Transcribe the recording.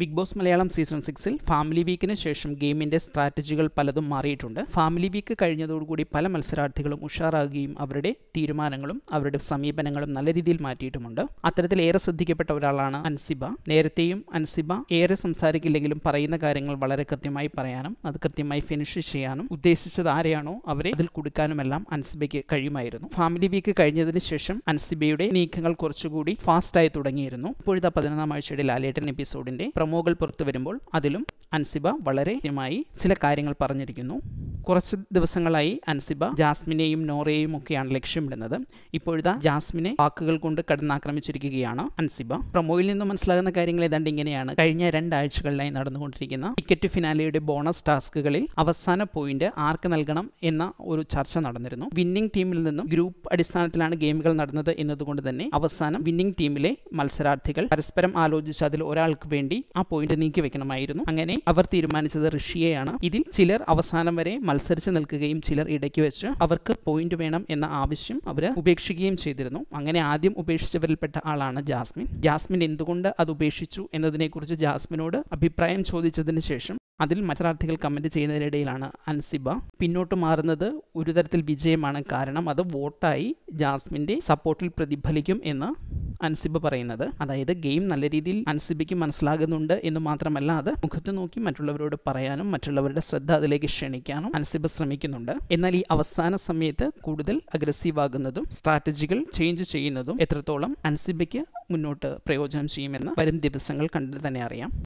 big Boss Malayalam season സിക്സിൽ family വീക്കിന് ശേഷം ഗെയിമിൻ്റെ സ്ട്രാറ്റജികൾ പലതും മാറിയിട്ടുണ്ട് ഫാമിലി വീക്ക് കഴിഞ്ഞതോടുകൂടി പല മത്സരാർത്ഥികളും ഉഷാറാകുകയും അവരുടെ തീരുമാനങ്ങളും അവരുടെ സമീപനങ്ങളും നല്ല രീതിയിൽ മാറ്റിയിട്ടുമുണ്ട് അത്തരത്തിൽ ഏറെ ശ്രദ്ധിക്കപ്പെട്ട ഒരാളാണ് അൻസിബ നേരത്തെയും അൻസിബ ഏറെ സംസാരിക്കില്ലെങ്കിലും പറയുന്ന കാര്യങ്ങൾ വളരെ കൃത്യമായി പറയാനും അത് കൃത്യമായി ഫിനിഷ് ചെയ്യാനും ഉദ്ദേശിച്ചത് ആരെയാണോ അവരെ അതിൽ കൊടുക്കാനുമെല്ലാം അൻസിബയ്ക്ക് കഴിയുമായിരുന്നു ഫാമിലി വീക്ക് കഴിഞ്ഞതിന് ശേഷം അൻസിബയുടെ നീക്കങ്ങൾ കുറച്ചുകൂടി ഫാസ്റ്റായി തുടങ്ങിയിരുന്നു ഇപ്പോഴത്തെ പതിനൊന്നാം ആഴ്ചയുടെ ലാലേട്ടൻ എപ്പിസോഡിന്റെ പ്രൊമോകൾ പുറത്തു വരുമ്പോൾ അതിലും അൻസിബ വളരെ ചില കാര്യങ്ങൾ പറഞ്ഞിരിക്കുന്നു കുറച്ച് ദിവസങ്ങളായി അൻസിബ ജാസ്മിനെയും നോറയെയും ഒക്കെയാണ് ലക്ഷ്യമിടുന്നത് ഇപ്പോഴത്തെ ജാസ്മിനെ വാക്കുകൾ കൊണ്ട് കടന്നാക്രമിച്ചിരിക്കുകയാണ് അൻസിബ പ്രൊമോയിൽ നിന്ന് മനസ്സിലാകുന്ന കാര്യങ്ങൾ ഏതാണ്ട് ഇങ്ങനെയാണ് കഴിഞ്ഞ രണ്ടാഴ്ചകളിലായി നടന്നുകൊണ്ടിരിക്കുന്ന ടിക്കറ്റ് ഫിനാലിയുടെ ബോണസ് ടാസ്കുകളിൽ അവസാന പോയിന്റ് ആർക്ക് നൽകണം എന്ന ഒരു ചർച്ച നടന്നിരുന്നു വിന്നിംഗ് ടീമിൽ നിന്നും ഗ്രൂപ്പ് അടിസ്ഥാനത്തിലാണ് ഗെയിമുകൾ നടന്നത് എന്നതുകൊണ്ട് തന്നെ അവസാനം വിന്നിംഗ് ടീമിലെ മത്സരാർത്ഥികൾ പരസ്പരം ആലോചിച്ച് അതിൽ ഒരാൾക്ക് വേണ്ടി ആ പോയിന്റ് നീക്കി വെക്കണമായിരുന്നു അങ്ങനെ അവർ തീരുമാനിച്ചത് ഋഷിയെയാണ് ഇതിൽ ചിലർ അവസാനം വരെ മത്സരിച്ച് നിൽക്കുകയും ചിലർ ഇടയ്ക്ക് വെച്ച് അവർക്ക് പോയിന്റ് വേണം എന്ന ആവശ്യം അവർ ഉപേക്ഷിക്കുകയും ചെയ്തിരുന്നു അങ്ങനെ ആദ്യം ഉപേക്ഷിച്ചവരിൽപ്പെട്ട ആളാണ് ജാസ്മിൻ ജാസ്മിൻ എന്തുകൊണ്ട് അത് ഉപേക്ഷിച്ചു എന്നതിനെക്കുറിച്ച് ജാസ്മിനോട് അഭിപ്രായം ചോദിച്ചതിന് ശേഷം അതിൽ മത്സരാർത്ഥികൾ കമന്റ് ചെയ്യുന്നതിനിടയിലാണ് അൻസിബ പിന്നോട്ട് മാറുന്നത് ഒരു തരത്തിൽ വിജയമാണ് കാരണം അത് വോട്ടായി ജാസ്മിൻ്റെ സപ്പോർട്ടിൽ പ്രതിഫലിക്കും എന്ന് അൻസിബ് പറയുന്നത് അതായത് ഗെയിം നല്ല രീതിയിൽ അൻസിബയ്ക്ക് മനസ്സിലാകുന്നുണ്ട് എന്ന് മാത്രമല്ല അത് മുഖത്ത് നോക്കി മറ്റുള്ളവരോട് പറയാനും മറ്റുള്ളവരുടെ ശ്രദ്ധ അതിലേക്ക് ക്ഷണിക്കാനും അൻസിബ ശ്രമിക്കുന്നുണ്ട് എന്നാൽ ഈ അവസാന സമയത്ത് കൂടുതൽ അഗ്രസീവ് ആകുന്നതും സ്ട്രാറ്റജികൾ ചേഞ്ച് ചെയ്യുന്നതും എത്രത്തോളം അൻസിബയ്ക്ക് മുന്നോട്ട് പ്രയോജനം ചെയ്യുമെന്ന് വരും ദിവസങ്ങൾ കണ്ടു തന്നെ അറിയാം